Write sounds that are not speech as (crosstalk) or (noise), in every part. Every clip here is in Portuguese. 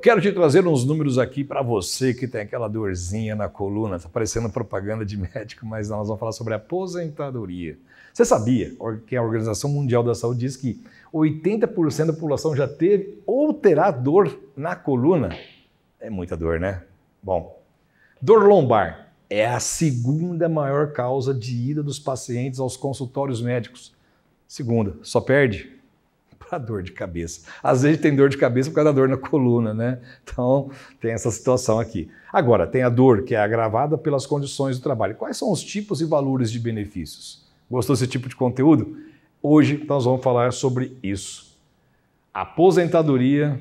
quero te trazer uns números aqui para você que tem aquela dorzinha na coluna. Está parecendo propaganda de (laughs) médico, mas nós vamos falar sobre aposentadoria. Você sabia que a Organização Mundial da Saúde diz que 80% da população já teve ou terá dor na coluna? É muita dor, né? Bom, dor lombar é a segunda maior causa de ida dos pacientes aos consultórios médicos. Segunda, só perde para (laughs) dor de cabeça. Às vezes tem dor de cabeça por causa da dor na coluna, né? Então tem essa situação aqui. Agora, tem a dor que é agravada pelas condições do trabalho. Quais são os tipos e valores de benefícios? Gostou desse tipo de conteúdo? Hoje nós vamos falar sobre isso. Aposentadoria,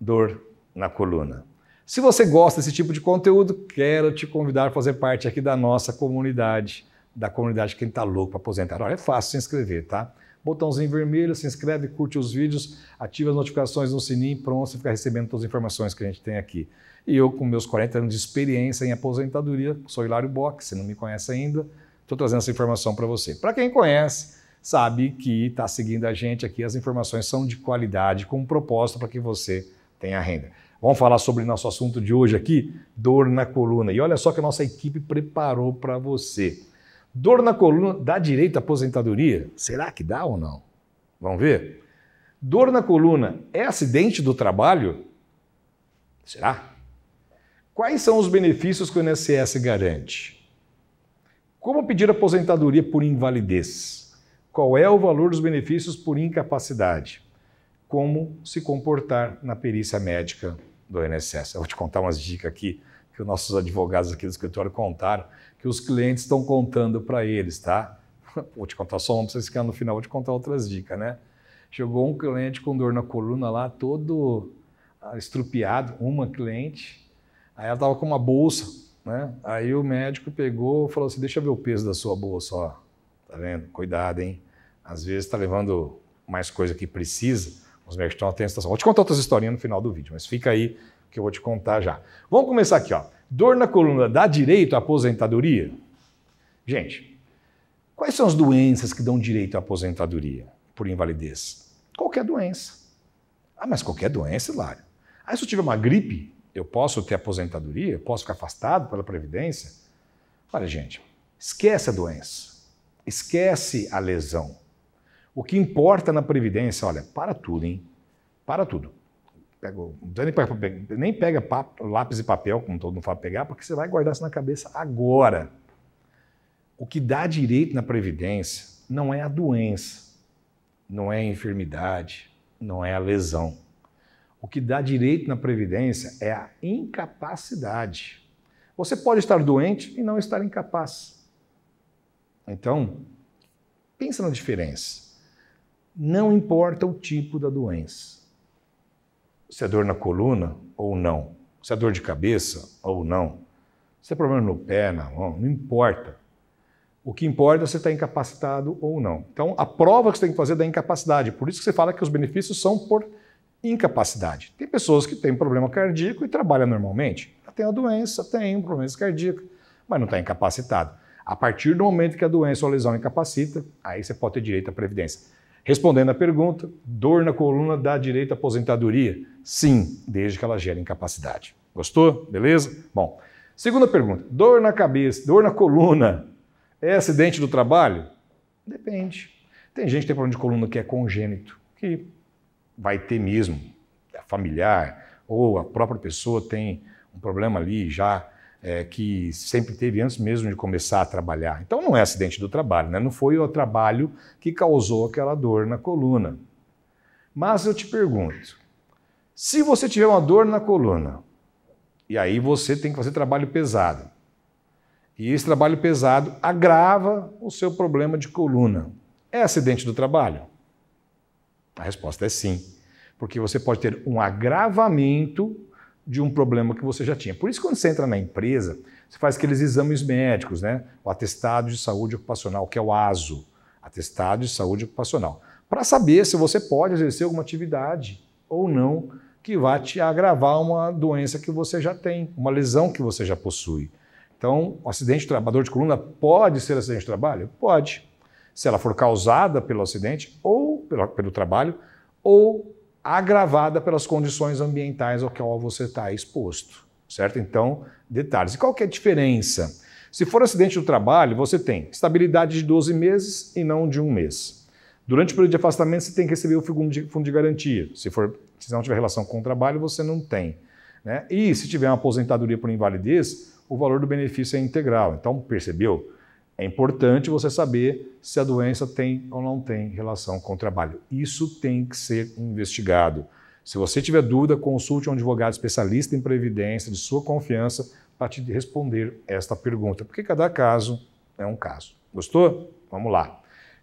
dor na coluna. Se você gosta desse tipo de conteúdo, quero te convidar a fazer parte aqui da nossa comunidade, da comunidade quem está louco para aposentar. Olha, é fácil se inscrever, tá? botãozinho vermelho, se inscreve, curte os vídeos, ativa as notificações no sininho, pronto, você fica recebendo todas as informações que a gente tem aqui. E eu, com meus 40 anos de experiência em aposentadoria, sou Hilário Bock, se não me conhece ainda, estou trazendo essa informação para você. Para quem conhece, sabe que está seguindo a gente aqui, as informações são de qualidade, com um propósito para que você tenha renda. Vamos falar sobre nosso assunto de hoje aqui, dor na coluna. E olha só que a nossa equipe preparou para você. Dor na coluna dá direito à aposentadoria? Será que dá ou não? Vamos ver? Dor na coluna é acidente do trabalho? Será? Quais são os benefícios que o INSS garante? Como pedir aposentadoria por invalidez? Qual é o valor dos benefícios por incapacidade? Como se comportar na perícia médica do INSS? Eu vou te contar umas dicas aqui que os nossos advogados aqui do escritório contaram, que os clientes estão contando para eles, tá? (laughs) Vou te contar só uma para vocês ficarem no final, vou te contar outras dicas, né? Chegou um cliente com dor na coluna lá, todo estrupiado, uma cliente. Aí ela estava com uma bolsa, né? Aí o médico pegou e falou assim: deixa eu ver o peso da sua bolsa, ó. Tá vendo? Cuidado, hein? Às vezes está levando mais coisa que precisa. Os médicos estão atentos. Tá vou te contar outras historinhas no final do vídeo, mas fica aí que eu vou te contar já. Vamos começar aqui, ó. Dor na coluna dá direito à aposentadoria? Gente, quais são as doenças que dão direito à aposentadoria por invalidez? Qualquer doença. Ah, mas qualquer doença, Hilário. Ah, se eu tiver uma gripe, eu posso ter aposentadoria? Eu posso ficar afastado pela Previdência? Olha, gente, esquece a doença. Esquece a lesão. O que importa na Previdência, olha, para tudo, hein? Para tudo nem pega, nem pega papo, lápis e papel, como todo mundo fala pegar, porque você vai guardar isso na cabeça agora. O que dá direito na Previdência não é a doença, não é a enfermidade, não é a lesão. O que dá direito na Previdência é a incapacidade. Você pode estar doente e não estar incapaz. Então, pensa na diferença. Não importa o tipo da doença se é dor na coluna ou não, se é dor de cabeça ou não, se é problema no pé, na mão, não importa. O que importa é você estar incapacitado ou não. Então, a prova que você tem que fazer é da incapacidade. Por isso que você fala que os benefícios são por incapacidade. Tem pessoas que têm problema cardíaco e trabalham normalmente. Ela ah, tem a doença, tem um problema cardíaco, mas não está incapacitado. A partir do momento que a doença ou a lesão incapacita, aí você pode ter direito à previdência. Respondendo à pergunta, dor na coluna dá direito à aposentadoria? Sim, desde que ela gere incapacidade. Gostou? Beleza? Bom, segunda pergunta: dor na cabeça, dor na coluna é acidente do trabalho? Depende. Tem gente que tem problema de coluna que é congênito, que vai ter mesmo, é familiar, ou a própria pessoa tem um problema ali já é, que sempre teve antes mesmo de começar a trabalhar. Então não é acidente do trabalho, né? não foi o trabalho que causou aquela dor na coluna. Mas eu te pergunto, se você tiver uma dor na coluna, e aí você tem que fazer trabalho pesado, e esse trabalho pesado agrava o seu problema de coluna, é acidente do trabalho? A resposta é sim, porque você pode ter um agravamento de um problema que você já tinha. Por isso, quando você entra na empresa, você faz aqueles exames médicos, né? O atestado de saúde ocupacional, que é o ASO, atestado de saúde ocupacional, para saber se você pode exercer alguma atividade ou não que vai te agravar uma doença que você já tem, uma lesão que você já possui. Então, o acidente de trabalhador de coluna pode ser acidente de trabalho? Pode. Se ela for causada pelo acidente ou pelo trabalho ou agravada pelas condições ambientais ao qual você está exposto, certo? Então, detalhes. E qual é a diferença? Se for acidente do trabalho, você tem estabilidade de 12 meses e não de um mês. Durante o período de afastamento, você tem que receber o fundo de, fundo de garantia. Se, for, se não tiver relação com o trabalho, você não tem. Né? E se tiver uma aposentadoria por invalidez, o valor do benefício é integral. Então, percebeu? É importante você saber se a doença tem ou não tem relação com o trabalho. Isso tem que ser investigado. Se você tiver dúvida, consulte um advogado especialista em previdência de sua confiança para te responder esta pergunta, porque cada caso é um caso. Gostou? Vamos lá.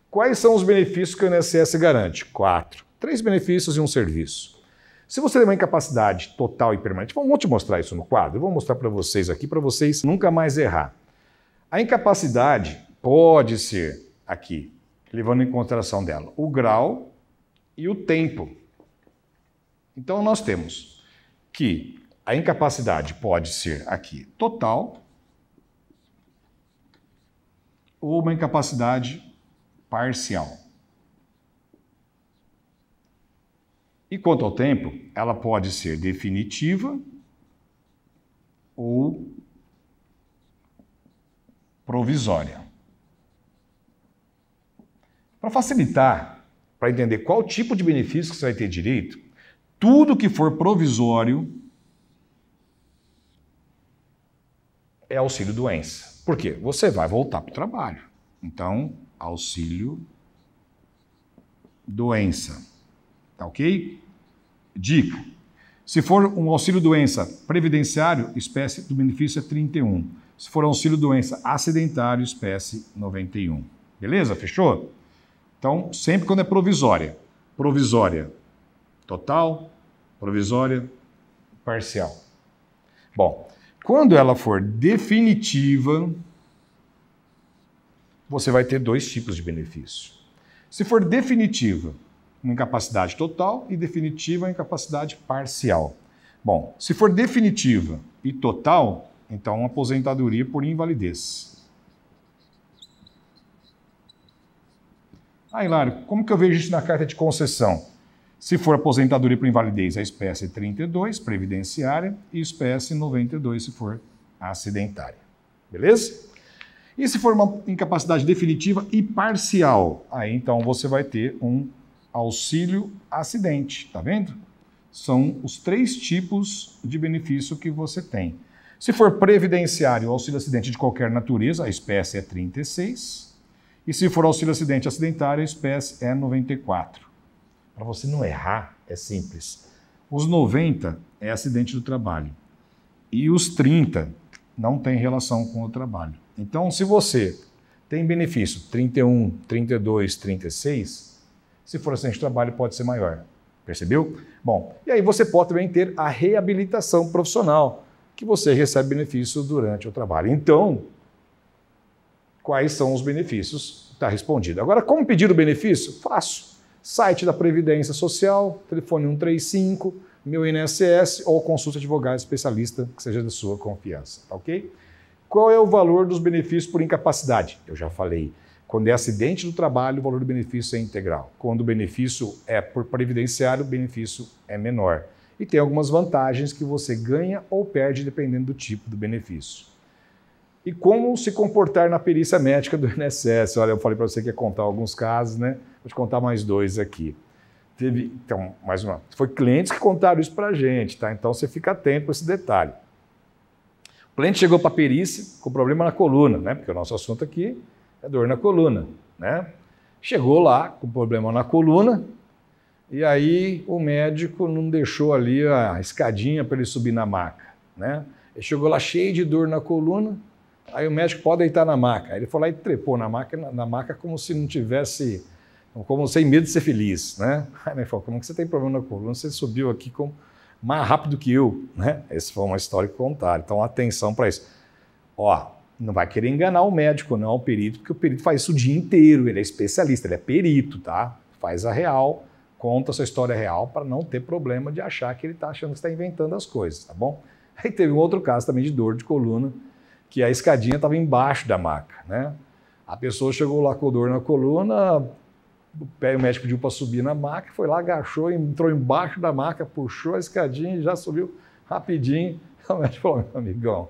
Quais são os benefícios que o INSS garante? Quatro. Três benefícios e um serviço. Se você tem uma incapacidade total e permanente, vamos te mostrar isso no quadro, eu vou mostrar para vocês aqui, para vocês nunca mais errar. A incapacidade pode ser aqui, levando em consideração dela o grau e o tempo. Então nós temos que a incapacidade pode ser aqui total ou uma incapacidade parcial. E quanto ao tempo, ela pode ser definitiva ou provisória. Para facilitar, para entender qual tipo de benefício que você vai ter direito, tudo que for provisório é auxílio doença. Por quê? Você vai voltar para o trabalho. Então, auxílio doença. Tá ok? Dica: se for um auxílio doença previdenciário, espécie do benefício é 31 se for auxílio doença acidentário, espécie 91. Beleza? Fechou? Então, sempre quando é provisória. Provisória total, provisória parcial. Bom, quando ela for definitiva, você vai ter dois tipos de benefício. Se for definitiva, uma incapacidade total e definitiva, uma incapacidade parcial. Bom, se for definitiva e total, então, aposentadoria por invalidez. Ah, Hilário, como que eu vejo isso na carta de concessão? Se for aposentadoria por invalidez, a espécie 32, é previdenciária, e espécie 92, se for acidentária. Beleza? E se for uma incapacidade definitiva e parcial, aí então você vai ter um auxílio acidente, tá vendo? São os três tipos de benefício que você tem. Se for previdenciário, auxílio acidente de qualquer natureza, a espécie é 36. E se for auxílio acidente acidentário, a espécie é 94. Para você não errar, é simples. Os 90 é acidente do trabalho. E os 30 não tem relação com o trabalho. Então, se você tem benefício 31, 32, 36, se for acidente de trabalho, pode ser maior. Percebeu? Bom, e aí você pode também ter a reabilitação profissional que você recebe benefícios durante o trabalho. Então, quais são os benefícios? Está respondido. Agora, como pedir o benefício? Fácil. Site da Previdência Social, telefone 135, meu INSS ou consulta advogado especialista que seja da sua confiança, tá ok? Qual é o valor dos benefícios por incapacidade? Eu já falei. Quando é acidente do trabalho, o valor do benefício é integral. Quando o benefício é por previdenciário, o benefício é menor e tem algumas vantagens que você ganha ou perde dependendo do tipo do benefício. E como se comportar na perícia médica do INSS? (laughs) Olha, eu falei para você que ia contar alguns casos, né? Vou te contar mais dois aqui. Teve, então, mais uma. Foi clientes que contaram isso para a gente, tá? Então você fica atento com esse detalhe. O cliente chegou para a perícia com problema na coluna, né? Porque o nosso assunto aqui é dor na coluna, né? Chegou lá com problema na coluna, e aí o médico não deixou ali a escadinha para ele subir na maca, né? Ele chegou lá cheio de dor na coluna, aí o médico pode deitar na maca. Aí ele foi lá e trepou na maca, na, na maca como se não tivesse, como sem medo de ser feliz, né? (laughs) Aí ele falou, como é que você tem problema na coluna? Você subiu aqui com mais rápido que eu, né? Essa foi uma história que contaram. Então atenção para isso. Ó, não vai querer enganar o médico, não, o perito, porque o perito faz isso o dia inteiro. Ele é especialista, ele é perito, tá? Faz a real conta sua história real para não ter problema de achar que ele está achando que está inventando as coisas, tá bom? Aí teve um outro caso também de dor de coluna, que a escadinha estava embaixo da maca, né? A pessoa chegou lá com dor na coluna, o, pé, o médico pediu para subir na maca, foi lá, agachou, entrou embaixo da maca, puxou a escadinha e já subiu rapidinho. (laughs) O médico falou, meu amigão,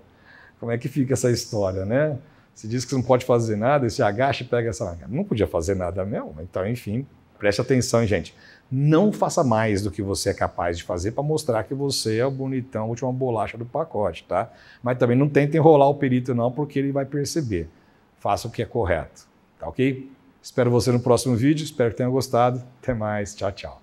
como é que fica essa história, né? Se diz que não pode fazer nada, se agacha e pega essa maca. Não podia fazer nada mesmo, então, enfim, preste atenção, hein, gente. Não faça mais do que você é capaz de fazer para mostrar que você é o bonitão, a última bolacha do pacote, tá? Mas também não tente enrolar o perito, não, porque ele vai perceber. Faça o que é correto, tá ok? Espero você no próximo vídeo, espero que tenha gostado. Até mais, tchau, tchau.